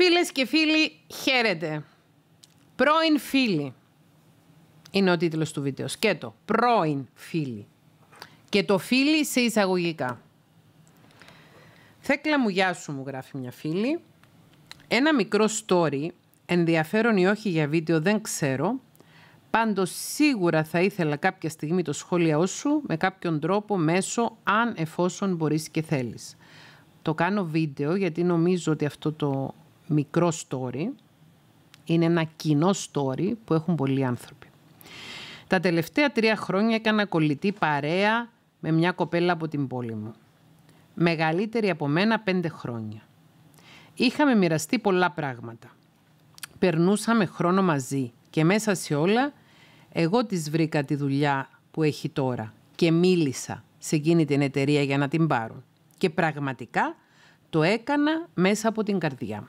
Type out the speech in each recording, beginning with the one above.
Φίλες και φίλοι, χαίρετε. Πρώην Φίλη είναι ο τίτλος του βίντεο. Σκέτο. Πρώην φίλοι. Και το φίλοι σε εισαγωγικά. Θέκλα μου, γεια σου, μου γράφει μια φίλη. Ένα μικρό story, ενδιαφέρον ή όχι για βίντεο, δεν ξέρω. Πάντως σίγουρα θα ήθελα κάποια στιγμή το σχόλιο σου με κάποιον τρόπο, μέσω αν εφόσον μπορείς και θέλεις. Το κάνω βίντεο γιατί νομίζω ότι αυτό το μικρό story, είναι ένα κοινό story που έχουν πολλοί άνθρωποι. Τα τελευταία τρία χρόνια έκανα κολλητή παρέα με μια κοπέλα από την πόλη μου. Μεγαλύτερη από μένα πέντε χρόνια. Είχαμε μοιραστεί πολλά πράγματα. Περνούσαμε χρόνο μαζί και μέσα σε όλα εγώ της βρήκα τη δουλειά που έχει τώρα και μίλησα σε εκείνη την εταιρεία για να την πάρουν. Και πραγματικά το έκανα μέσα από την καρδιά μου.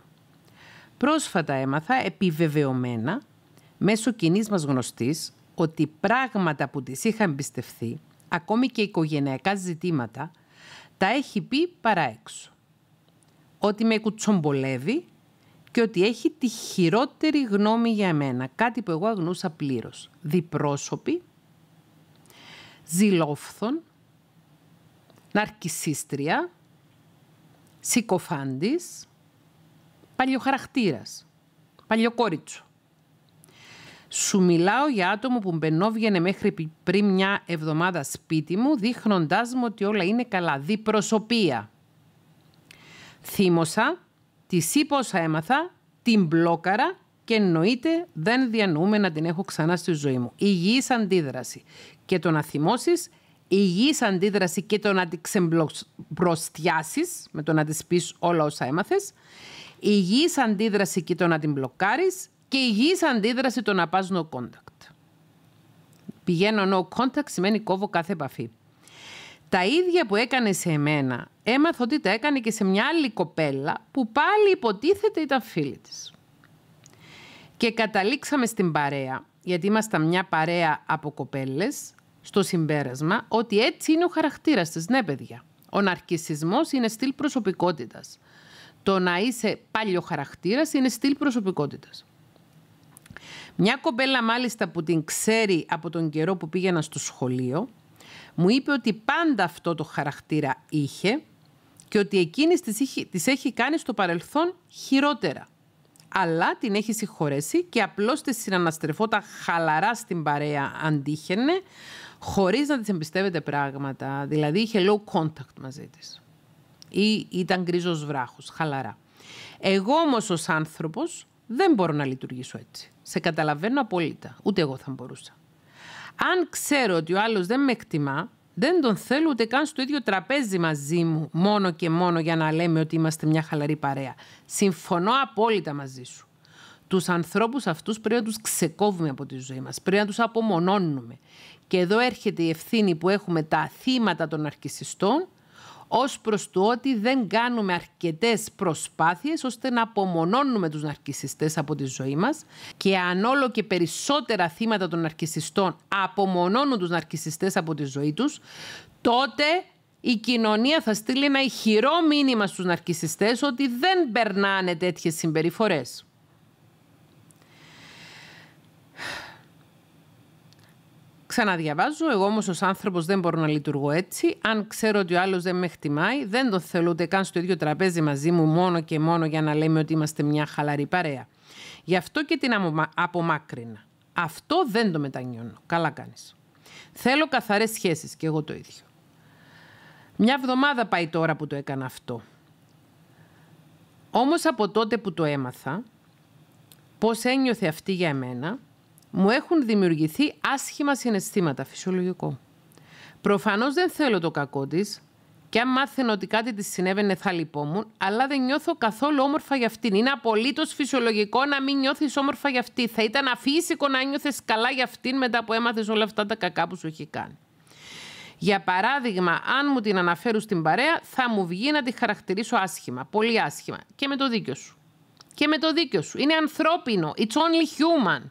Πρόσφατα έμαθα επιβεβαιωμένα μέσω κοινής μας γνωστής ότι πράγματα που τις είχα εμπιστευθεί, ακόμη και οικογενειακά ζητήματα, τα έχει πει παρά έξω. Ότι με κουτσομπολεύει και ότι έχει τη χειρότερη γνώμη για μένα, κάτι που εγώ αγνούσα πλήρως. Διπρόσωπη, ζηλόφθον, ναρκισίστρια, συκοφάντης, παλιοχαρακτήρας, παλιοκόριτσο. Σου μιλάω για άτομο που μπαινόβγαινε μέχρι πριν μια εβδομάδα σπίτι μου, δείχνοντα μου ότι όλα είναι καλά, διπροσωπεία. Θύμωσα, τη είπα όσα έμαθα, την μπλόκαρα και εννοείται δεν διανοούμε να την έχω ξανά στη ζωή μου. Υγιής αντίδραση. Και το να θυμώσεις, υγιής αντίδραση και το να την ξεμπροστιάσεις, με το να της πεις όλα όσα έμαθες, υγιής αντίδραση και το να την μπλοκάρεις και η υγιής αντίδραση το να πας no contact. Πηγαίνω no contact σημαίνει κόβω κάθε επαφή. Τα ίδια που έκανε σε εμένα, έμαθα ότι τα έκανε και σε μια άλλη κοπέλα που πάλι υποτίθεται ήταν φίλη της. Και καταλήξαμε στην παρέα, γιατί ήμασταν μια παρέα από κοπέλες στο συμπέρασμα ότι έτσι είναι ο χαρακτήρας της Ναι, παιδιά. Ο ναρκισισμός είναι στυλ προσωπικότητας. Το να είσαι πάλιο χαρακτήρας είναι στυλ προσωπικότητας. Μια κοπέλα μάλιστα που την ξέρει από τον καιρό που πήγαινα στο σχολείο, μου είπε ότι πάντα αυτό το χαρακτήρα είχε και ότι εκείνης της, έχει κάνει στο παρελθόν χειρότερα. Αλλά την έχει συγχωρέσει και απλώς της συναναστρεφόταν χαλαρά στην παρέα αντίχαινε, χωρίς να της εμπιστεύεται πράγματα. Δηλαδή είχε low contact μαζί της ή ήταν γκριζο βράχος, χαλαρά. Εγώ όμως ως άνθρωπος δεν μπορώ να λειτουργήσω έτσι. Σε καταλαβαίνω απόλυτα. Ούτε εγώ θα μπορούσα. Αν ξέρω ότι ο άλλος δεν με εκτιμά, δεν τον θέλω ούτε καν στο ίδιο τραπέζι μαζί μου, μόνο και μόνο για να λέμε ότι είμαστε μια χαλαρή παρέα. Συμφωνώ απόλυτα μαζί σου. Τους ανθρώπους αυτούς πρέπει να τους ξεκόβουμε από τη ζωή μας, πρέπει να τους απομονώνουμε. Και εδώ έρχεται η ευθύνη που έχουμε τα θύματα των αρκισιστών ως προς το ότι δεν κάνουμε αρκετές προσπάθειες ώστε να απομονώνουμε τους ναρκισιστές από τη ζωή μας και αν όλο και περισσότερα θύματα των ναρκισιστών απομονώνουν τους ναρκισιστές από τη ζωή τους, τότε η κοινωνία θα στείλει ένα ηχηρό μήνυμα στους ναρκισιστές ότι δεν περνάνε τέτοιες συμπεριφορές. Ξαναδιαβάζω, εγώ όμως ως άνθρωπος δεν μπορώ να λειτουργώ έτσι. Αν ξέρω ότι ο άλλος δεν με χτιμάει, δεν το θέλω ούτε καν στο ίδιο τραπέζι μαζί μου, μόνο και μόνο για να λέμε ότι είμαστε μια χαλαρή παρέα. Γι' αυτό και την απομάκρυνα. Αυτό δεν το μετανιώνω. Καλά κάνεις. Θέλω καθαρές σχέσεις και εγώ το ίδιο. Μια βδομάδα πάει τώρα που το έκανα αυτό. Όμως από τότε που το έμαθα, πώς ένιωθε αυτή για εμένα, μου έχουν δημιουργηθεί άσχημα συναισθήματα, φυσιολογικό. Προφανώς δεν θέλω το κακό της και αν μάθαινα ότι κάτι της συνέβαινε θα λυπόμουν, αλλά δεν νιώθω καθόλου όμορφα για αυτήν. Είναι απολύτως φυσιολογικό να μην νιώθεις όμορφα για αυτήν. Θα ήταν αφύσικο να νιώθε καλά για αυτήν μετά που έμαθες όλα αυτά τα κακά που σου έχει κάνει. Για παράδειγμα, αν μου την αναφέρω στην παρέα, θα μου βγει να τη χαρακτηρίσω άσχημα, πολύ άσχημα. Και με το δίκιο σου. Και με το δίκιο σου. Είναι ανθρώπινο. It's only human.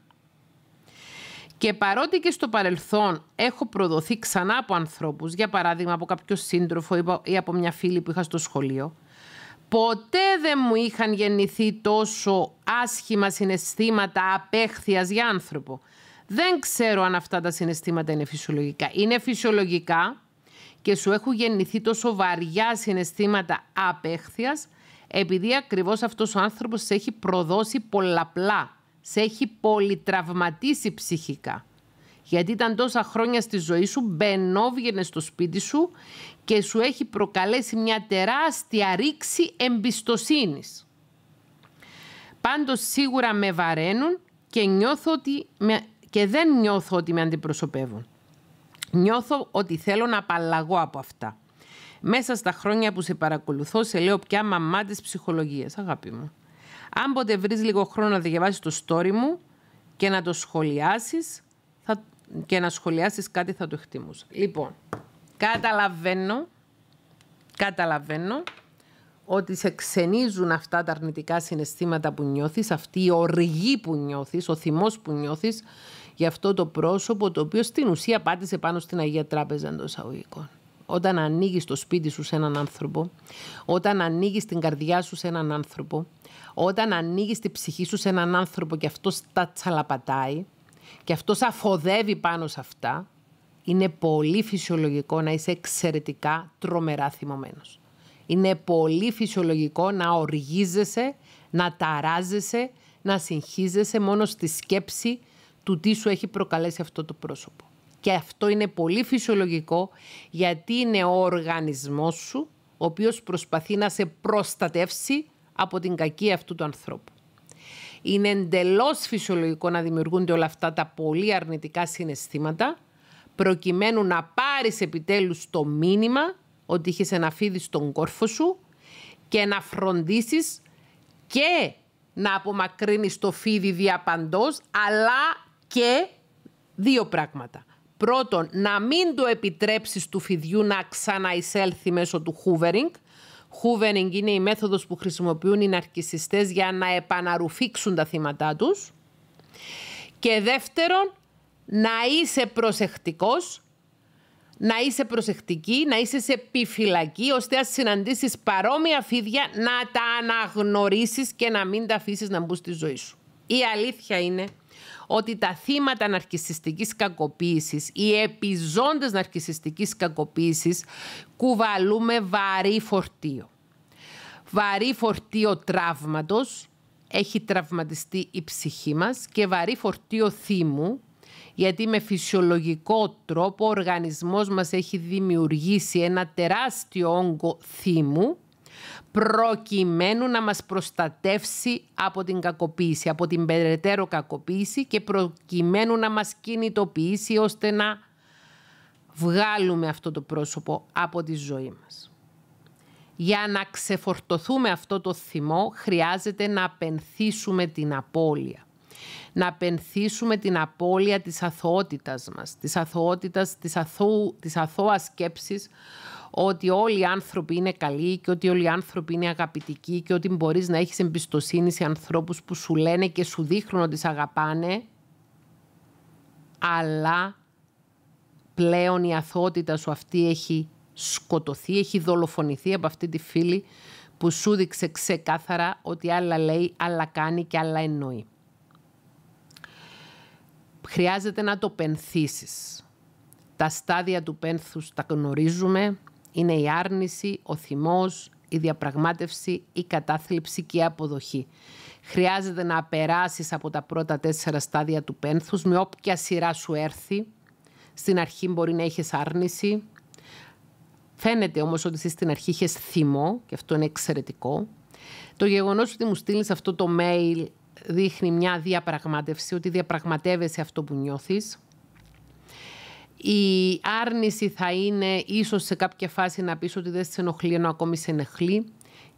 Και παρότι και στο παρελθόν έχω προδοθεί ξανά από ανθρώπους, για παράδειγμα από κάποιο σύντροφο ή από μια φίλη που είχα στο σχολείο, ποτέ δεν μου είχαν γεννηθεί τόσο άσχημα συναισθήματα απέχθειας για άνθρωπο. Δεν ξέρω αν αυτά τα συναισθήματα είναι φυσιολογικά. Είναι φυσιολογικά και σου έχουν γεννηθεί τόσο βαριά συναισθήματα απέχθειας επειδή ακριβώς αυτός ο άνθρωπος σε έχει προδώσει πολλαπλά σε έχει πολυτραυματίσει ψυχικά. Γιατί ήταν τόσα χρόνια στη ζωή σου, μπαινόβγαινε στο σπίτι σου και σου έχει προκαλέσει μια τεράστια ρήξη εμπιστοσύνης. Πάντως σίγουρα με βαραίνουν και, νιώθω ότι με... και δεν νιώθω ότι με αντιπροσωπεύουν. Νιώθω ότι θέλω να απαλλαγώ από αυτά. Μέσα στα χρόνια που σε παρακολουθώ, σε λέω πια μαμά της ψυχολογίας, αγάπη μου. Αν ποτέ βρεις λίγο χρόνο να διαβάσεις το story μου και να το σχολιάσεις, και να σχολιάσεις κάτι θα το εκτιμούσα. Λοιπόν, καταλαβαίνω, καταλαβαίνω ότι σε ξενίζουν αυτά τα αρνητικά συναισθήματα που νιώθεις, αυτή η οργή που νιώθεις, ο θυμός που νιώθεις για αυτό το πρόσωπο το οποίο στην ουσία πάτησε πάνω στην Αγία Τράπεζα εντός αγωγικών όταν ανοίγεις το σπίτι σου σε έναν άνθρωπο, όταν ανοίγεις την καρδιά σου σε έναν άνθρωπο, όταν ανοίγεις τη ψυχή σου σε έναν άνθρωπο και αυτός τα τσαλαπατάει και αυτός αφοδεύει πάνω σε αυτά, είναι πολύ φυσιολογικό να είσαι εξαιρετικά τρομερά θυμωμένος. Είναι πολύ φυσιολογικό να οργίζεσαι, να ταράζεσαι, να συγχύζεσαι μόνο στη σκέψη του τι σου έχει προκαλέσει αυτό το πρόσωπο. Και αυτό είναι πολύ φυσιολογικό γιατί είναι ο οργανισμός σου ο οποίος προσπαθεί να σε προστατεύσει από την κακία αυτού του ανθρώπου. Είναι εντελώς φυσιολογικό να δημιουργούνται όλα αυτά τα πολύ αρνητικά συναισθήματα προκειμένου να πάρεις επιτέλους το μήνυμα ότι είχες ένα φίδι στον κόρφο σου και να φροντίσεις και να απομακρύνεις το φίδι διαπαντός αλλά και δύο πράγματα. Πρώτον, να μην το επιτρέψεις του φιδιού να ξαναεισέλθει μέσω του hoovering. Hoovering είναι η μέθοδος που χρησιμοποιούν οι ναρκισιστές για να επαναρουφήξουν τα θύματά τους. Και δεύτερον, να είσαι προσεκτικός, να είσαι προσεκτική, να είσαι σε επιφυλακή, ώστε να συναντήσεις παρόμοια φίδια, να τα αναγνωρίσεις και να μην τα αφήσεις να μπουν στη ζωή σου. Η αλήθεια είναι ότι τα θύματα ναρκισιστικής κακοποίησης, οι επιζώντες ναρκισιστικής κακοποίησης κουβαλούμε βαρύ φορτίο. Βαρύ φορτίο τραύματος, έχει τραυματιστεί η ψυχή μας και βαρύ φορτίο θύμου γιατί με φυσιολογικό τρόπο ο οργανισμός μας έχει δημιουργήσει ένα τεράστιο όγκο θύμου προκειμένου να μας προστατεύσει από την κακοποίηση, από την περαιτέρω κακοποίηση και προκειμένου να μας κινητοποιήσει ώστε να βγάλουμε αυτό το πρόσωπο από τη ζωή μας. Για να ξεφορτωθούμε αυτό το θυμό χρειάζεται να απενθήσουμε την απώλεια. Να απενθήσουμε την απώλεια της αθωότητας μας, της αθωότητας, της, της αθώας σκέψης ότι όλοι οι άνθρωποι είναι καλοί και ότι όλοι οι άνθρωποι είναι αγαπητικοί και ότι μπορείς να έχεις εμπιστοσύνη σε ανθρώπους που σου λένε και σου δείχνουν ότι σε αγαπάνε, αλλά πλέον η αθότητα σου αυτή έχει σκοτωθεί, έχει δολοφονηθεί από αυτή τη φίλη που σου δείξε ξεκάθαρα ότι άλλα λέει, άλλα κάνει και άλλα εννοεί. Χρειάζεται να το πενθήσεις. Τα στάδια του πένθους τα γνωρίζουμε, είναι η άρνηση, ο θυμός, η διαπραγμάτευση, η κατάθλιψη και η αποδοχή. Χρειάζεται να περάσεις από τα πρώτα τέσσερα στάδια του πένθους με όποια σειρά σου έρθει. Στην αρχή μπορεί να έχεις άρνηση. Φαίνεται όμως ότι εσύ στην αρχή είχες θυμό και αυτό είναι εξαιρετικό. Το γεγονός ότι μου στείλεις αυτό το mail δείχνει μια διαπραγμάτευση, ότι διαπραγματεύεσαι αυτό που νιώθεις. Η άρνηση θα είναι ίσως σε κάποια φάση να πεις ότι δεν σε ενοχλεί ενώ ακόμη σε ενεχλεί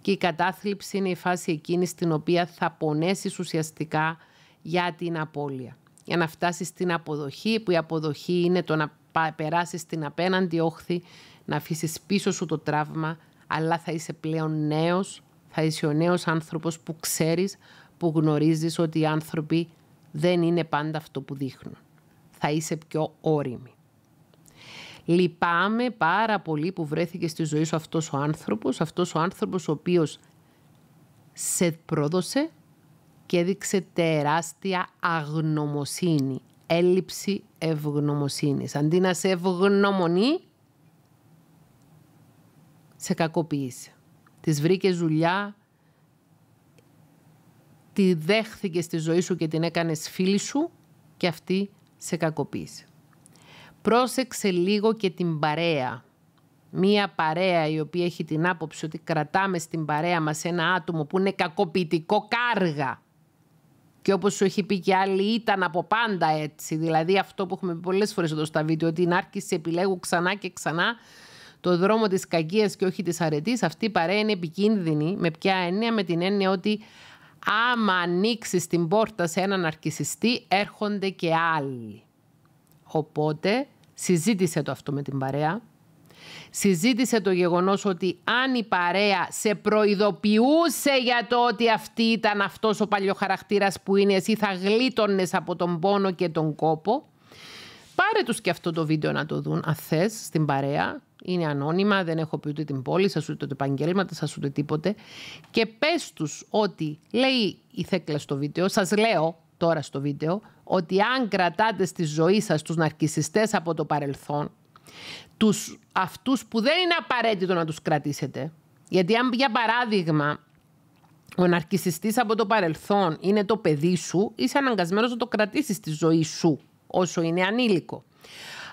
και η κατάθλιψη είναι η φάση εκείνη στην οποία θα πονέσεις ουσιαστικά για την απώλεια. Για να φτάσεις στην αποδοχή που η αποδοχή είναι το να περάσεις την απέναντι όχθη, να αφήσεις πίσω σου το τραύμα, αλλά θα είσαι πλέον νέος, θα είσαι ο νέος άνθρωπος που ξέρεις, που γνωρίζεις ότι οι άνθρωποι δεν είναι πάντα αυτό που δείχνουν. Θα είσαι πιο όρημη. Λυπάμαι πάρα πολύ που βρέθηκε στη ζωή σου αυτός ο άνθρωπος, αυτός ο άνθρωπος ο οποίος σε πρόδωσε και έδειξε τεράστια αγνωμοσύνη, έλλειψη ευγνωμοσύνης. Αντί να σε ευγνωμονεί, σε κακοποίησε. Της βρήκε ζουλιά, τη δέχθηκε στη ζωή σου και την έκανες φίλη σου και αυτή σε κακοποίησε. Πρόσεξε λίγο και την παρέα. Μία παρέα η οποία έχει την άποψη ότι κρατάμε στην παρέα μας ένα άτομο που είναι κακοποιητικό κάργα. Και όπως σου έχει πει και άλλοι ήταν από πάντα έτσι. Δηλαδή αυτό που έχουμε πει πολλές φορές εδώ στα βίντεο ότι την άρχιση επιλέγουν ξανά και ξανά το δρόμο της κακίας και όχι της αρετής. Αυτή η παρέα είναι επικίνδυνη. Με ποια έννοια, με την έννοια ότι άμα ανοίξεις την πόρτα σε έναν αρκισιστή έρχονται και άλλοι. Οπότε συζήτησε το αυτό με την παρέα. Συζήτησε το γεγονός ότι αν η παρέα σε προειδοποιούσε για το ότι αυτή ήταν αυτός ο παλιοχαρακτήρας που είναι εσύ θα γλίτωνες από τον πόνο και τον κόπο. Πάρε τους και αυτό το βίντεο να το δουν αν στην παρέα. Είναι ανώνυμα, δεν έχω πει ούτε την πόλη σας, ούτε το επαγγέλμα σας, ούτε τίποτε. Και πες τους ότι λέει η Θέκλα στο βίντεο, σας λέω τώρα στο βίντεο ότι αν κρατάτε στη ζωή σας τους ναρκισιστές από το παρελθόν, τους αυτούς που δεν είναι απαραίτητο να τους κρατήσετε, γιατί αν για παράδειγμα ο ναρκισιστής από το παρελθόν είναι το παιδί σου, είσαι αναγκασμένος να το κρατήσεις στη ζωή σου όσο είναι ανήλικο.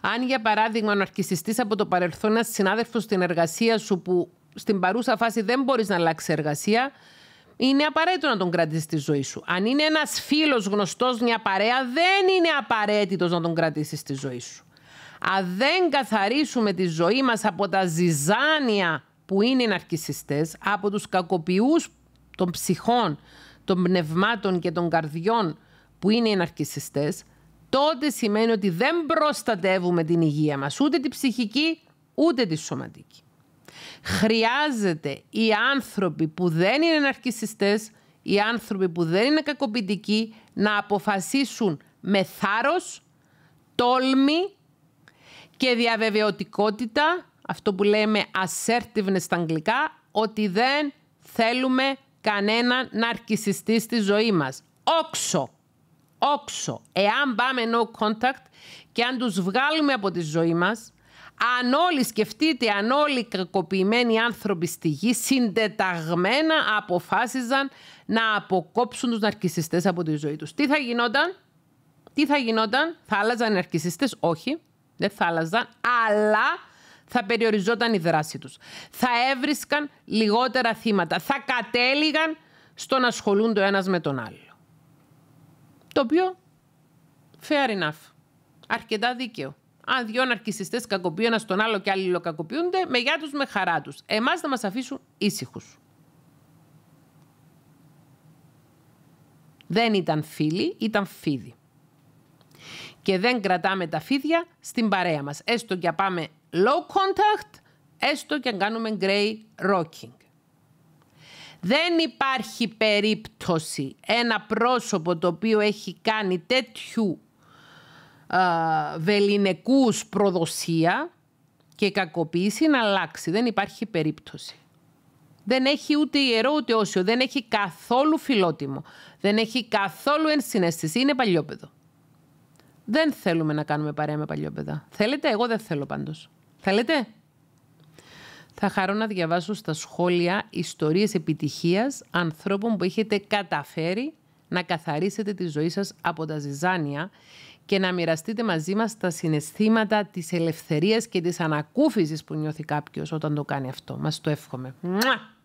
Αν για παράδειγμα ο ναρκισιστής από το παρελθόν είναι ένας συνάδελφος στην εργασία σου που στην παρούσα φάση δεν μπορείς να αλλάξει εργασία, είναι απαραίτητο να τον κρατήσεις στη ζωή σου. Αν είναι ένας φίλος γνωστός, μια παρέα, δεν είναι απαραίτητος να τον κρατήσεις στη ζωή σου. Αν δεν καθαρίσουμε τη ζωή μας από τα ζυζάνια που είναι οι ναρκισιστές, από τους κακοποιούς των ψυχών, των πνευμάτων και των καρδιών που είναι οι ναρκισιστές, τότε σημαίνει ότι δεν προστατεύουμε την υγεία μας, ούτε τη ψυχική, ούτε τη σωματική. Χρειάζεται οι άνθρωποι που δεν είναι ναρκισιστές, οι άνθρωποι που δεν είναι κακοποιητικοί, να αποφασίσουν με θάρρος, τόλμη και διαβεβαιωτικότητα, αυτό που λέμε assertiveness στα αγγλικά, ότι δεν θέλουμε κανέναν ναρκισιστή στη ζωή μας. Όξο, όξο, εάν πάμε no contact και αν τους βγάλουμε από τη ζωή μας, αν όλοι σκεφτείτε, αν όλοι οι κακοποιημένοι άνθρωποι στη γη συντεταγμένα αποφάσιζαν να αποκόψουν τους ναρκισιστές από τη ζωή τους. Τι θα γινόταν, τι θα γινόταν, θα άλλαζαν οι ναρκισιστές, όχι, δεν θα άλλαζαν, αλλά θα περιοριζόταν η δράση τους. Θα έβρισκαν λιγότερα θύματα, θα κατέληγαν στο να ασχολούνται το ένας με τον άλλο. Το οποίο, fair enough, αρκετά δίκαιο. Αν δυο ναρκιστέ κακοποιούν ένα τον άλλο και άλλοι λοκακοποιούνται, με γεια τους με χαρά τους. Εμάς θα μας αφήσουν ήσυχους. Δεν ήταν φίλοι, ήταν φίδι. Και δεν κρατάμε τα φίδια στην παρέα μας. Έστω και πάμε low contact, έστω και αν κάνουμε grey rocking. Δεν υπάρχει περίπτωση ένα πρόσωπο το οποίο έχει κάνει τέτοιου βεληνικούς προδοσία και κακοποίηση να αλλάξει. Δεν υπάρχει περίπτωση. Δεν έχει ούτε ιερό ούτε όσιο. Δεν έχει καθόλου φιλότιμο. Δεν έχει καθόλου ενσυναίσθηση. Είναι παλιόπαιδο. Δεν θέλουμε να κάνουμε παρέα με παλιόπαιδα. Θέλετε, εγώ δεν θέλω πάντως. Θέλετε. Θα χαρώ να διαβάσω στα σχόλια ιστορίες επιτυχίας ανθρώπων που έχετε καταφέρει να καθαρίσετε τη ζωή σας από τα ζυζάνια και να μοιραστείτε μαζί μας τα συναισθήματα της ελευθερίας και της ανακούφισης που νιώθει κάποιος όταν το κάνει αυτό. Μας το εύχομαι.